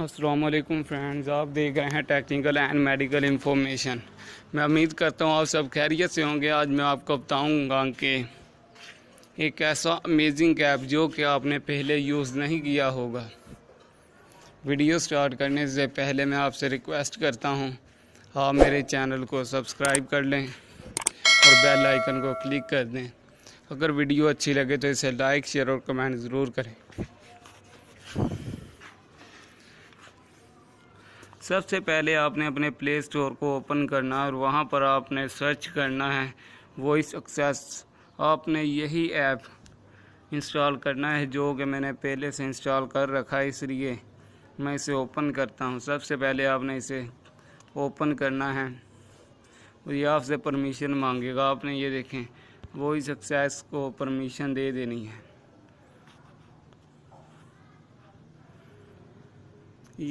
Aslam friends आप देख रहे हैं टेक्निकल एंड मेडिकल इंफॉर्मेशन मैं उम्मीद करता हूँ आप सब खैरियत से होंगे आज मैं आपको बताऊँगा कि एक ऐसा अमेजिंग ऐप जो कि आपने पहले यूज़ नहीं किया होगा वीडियो स्टार्ट करने से पहले मैं आपसे रिक्वेस्ट करता हूँ आप मेरे चैनल को सब्सक्राइब कर लें और बेल आइकन को क्लिक कर दें अगर वीडियो अच्छी लगे तो इसे लाइक शेयर और कमेंट ज़रूर करें सबसे पहले आपने अपने प्ले स्टोर को ओपन करना है और वहाँ पर आपने सर्च करना है वॉइस एक्सेस आपने यही ऐप इंस्टॉल करना है जो कि मैंने पहले से इंस्टॉल कर रखा है इसलिए मैं इसे ओपन करता हूँ सबसे पहले आपने इसे ओपन करना है और ये आपसे परमिशन मांगेगा आपने ये देखें वॉइस एक्सेस को परमिशन दे देनी है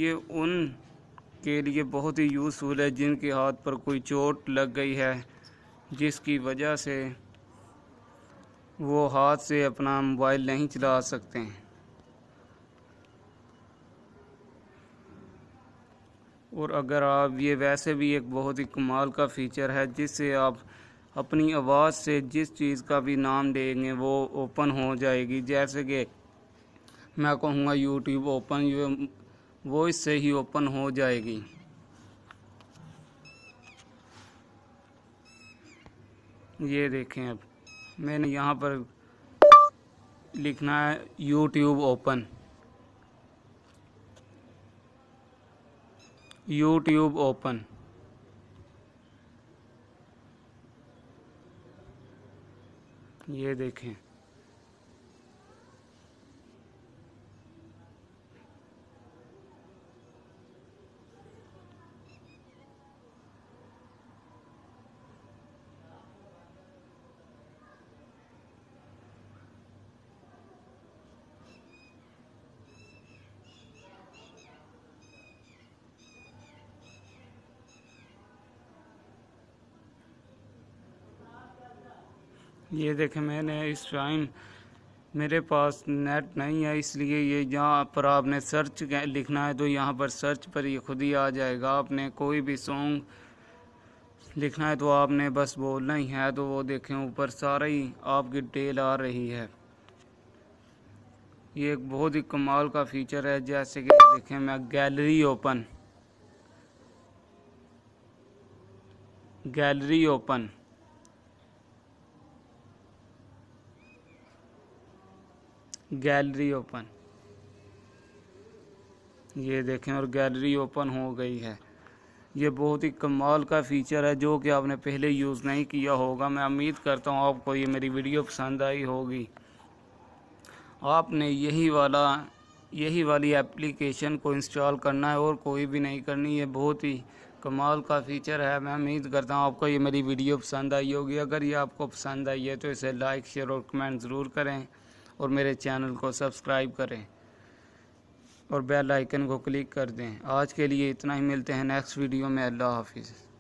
ये उन के लिए बहुत ही यूज़फुल है जिनके हाथ पर कोई चोट लग गई है जिसकी वजह से वो हाथ से अपना मोबाइल नहीं चला सकते हैं और अगर आप ये वैसे भी एक बहुत ही कमाल का फ़ीचर है जिससे आप अपनी आवाज़ से जिस चीज़ का भी नाम देंगे वो ओपन हो जाएगी जैसे कि मैं कहूँगा यूट्यूब ओपन वो इससे ही ओपन हो जाएगी ये देखें अब मैंने यहाँ पर लिखना है यूट्यूब ओपन यूट्यूब ओपन ये देखें ये देखें मैंने इस टाइम मेरे पास नेट नहीं है इसलिए ये यहाँ पर आपने सर्च लिखना है तो यहाँ पर सर्च पर ये खुद ही आ जाएगा आपने कोई भी सॉन्ग लिखना है तो आपने बस बोलना ही है तो वो देखें ऊपर सारा ही आपकी डिटेल आ रही है ये एक बहुत ही कमाल का फीचर है जैसे कि देखें मैं gallery open gallery open gallery open ये देखें और गैलरी ओपन हो गई है ये बहुत ही कमाल का फीचर है जो कि आपने पहले यूज़ नहीं किया होगा मैं उम्मीद करता हूँ आपको ये मेरी वीडियो पसंद आई होगी आपने यही वाला यही वाली एप्लीकेशन को इंस्टॉल करना है और कोई भी नहीं करनी ये बहुत ही कमाल का फीचर है मैं उम्मीद करता हूँ आपको ये मेरी वीडियो पसंद आई होगी अगर ये आपको पसंद आई है तो इसे लाइक शेयर और कमेंट ज़रूर करें और मेरे चैनल को सब्सक्राइब करें और बेल आइकन को क्लिक कर दें आज के लिए इतना ही मिलते हैं नेक्स्ट वीडियो में अल्लाह हाफिज़